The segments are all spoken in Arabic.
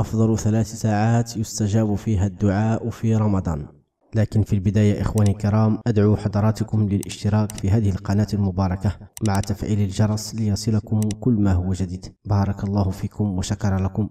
أفضل ثلاث ساعات يستجاب فيها الدعاء في رمضان لكن في البداية إخواني الكرام أدعو حضراتكم للاشتراك في هذه القناة المباركة مع تفعيل الجرس ليصلكم كل ما هو جديد بارك الله فيكم وشكر لكم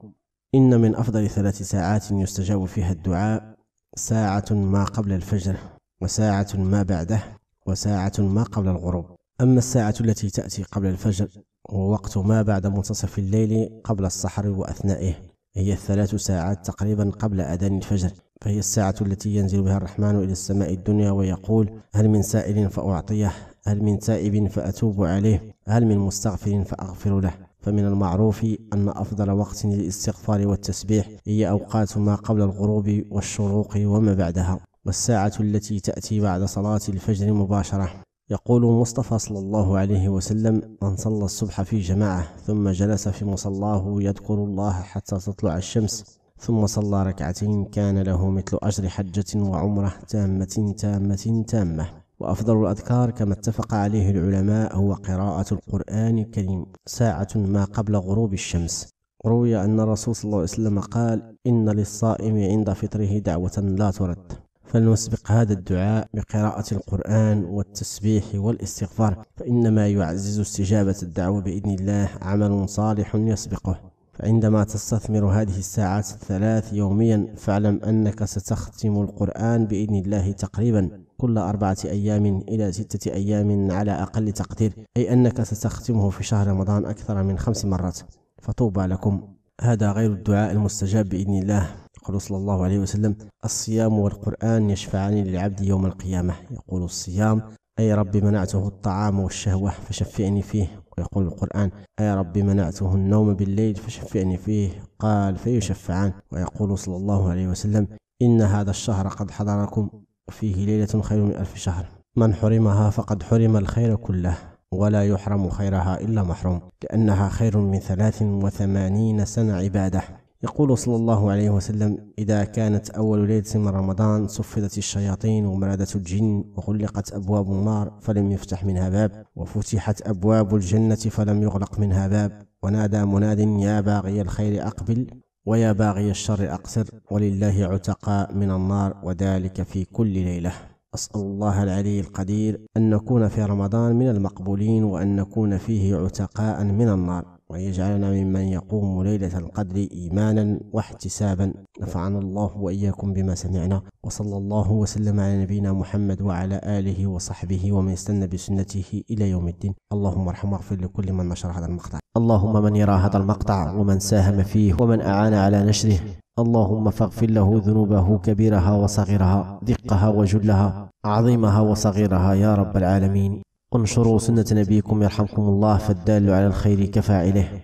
إن من أفضل ثلاث ساعات يستجاب فيها الدعاء ساعة ما قبل الفجر وساعة ما بعده وساعة ما قبل الغروب أما الساعة التي تأتي قبل الفجر هو وقت ما بعد منتصف الليل قبل السحر وأثنائه هي الثلاث ساعات تقريبا قبل أذان الفجر فهي الساعة التي ينزل بها الرحمن إلى السماء الدنيا ويقول هل من سائل فأعطيه هل من تائب فأتوب عليه هل من مستغفر فأغفر له فمن المعروف أن أفضل وقت للاستغفار والتسبيح هي أوقات ما قبل الغروب والشروق وما بعدها والساعة التي تأتي بعد صلاة الفجر مباشرة يقول مصطفى صلى الله عليه وسلم من صلى الصبح في جماعة ثم جلس في مصلاه يذكر الله حتى تطلع الشمس ثم صلى ركعتين كان له مثل أجر حجة وعمرة تامة تامة تامة وأفضل الأذكار كما اتفق عليه العلماء هو قراءة القرآن الكريم ساعة ما قبل غروب الشمس روي أن الرسول صلى الله عليه وسلم قال إن للصائم عند فطره دعوة لا ترد فلنسبق هذا الدعاء بقراءة القرآن والتسبيح والاستغفار فإنما يعزز استجابة الدعوة بإذن الله عمل صالح يسبقه فعندما تستثمر هذه الساعات الثلاث يوميا فاعلم أنك ستختم القرآن بإذن الله تقريبا كل أربعة أيام إلى ستة أيام على أقل تقدير أي أنك ستختمه في شهر رمضان أكثر من خمس مرات فطوبى لكم هذا غير الدعاء المستجاب بإذن الله يقول صلى الله عليه وسلم الصيام والقرآن يشفعان للعبد يوم القيامة يقول الصيام أي رب منعته الطعام والشهوة فشفعني فيه ويقول القرآن أي رب منعته النوم بالليل فشفعني فيه قال فيشفعان ويقول صلى الله عليه وسلم إن هذا الشهر قد حضركم فيه ليلة خير من ألف شهر من حرمها فقد حرم الخير كله ولا يحرم خيرها إلا محروم لأنها خير من ثلاث وثمانين سنة عبادة يقول صلى الله عليه وسلم إذا كانت أول ليلة من رمضان صفدت الشياطين ومرادة الجن وغلقت أبواب النار فلم يفتح منها باب وفتحت أبواب الجنة فلم يغلق منها باب ونادى مناد يا باغي الخير أقبل ويا باغي الشر أقصر ولله عتقاء من النار وذلك في كل ليلة أسأل الله العلي القدير أن نكون في رمضان من المقبولين وأن نكون فيه عتقاء من النار وأن يجعلنا ممن يقوم ليلة القدر إيمانا واحتسابا نفعنا الله وإياكم بما سمعنا وصلى الله وسلم على نبينا محمد وعلى آله وصحبه ومن استنى بسنته إلى يوم الدين اللهم ارحم واغفر لكل من نشر هذا المقطع اللهم من يرى هذا المقطع ومن ساهم فيه ومن أعان على نشره اللهم فاغفر له ذنوبه كبيرها وصغيرها دقها وجلها عظيمها وصغيرها يا رب العالمين انشروا سنة نبيكم يرحمكم الله فالدال على الخير كفاعله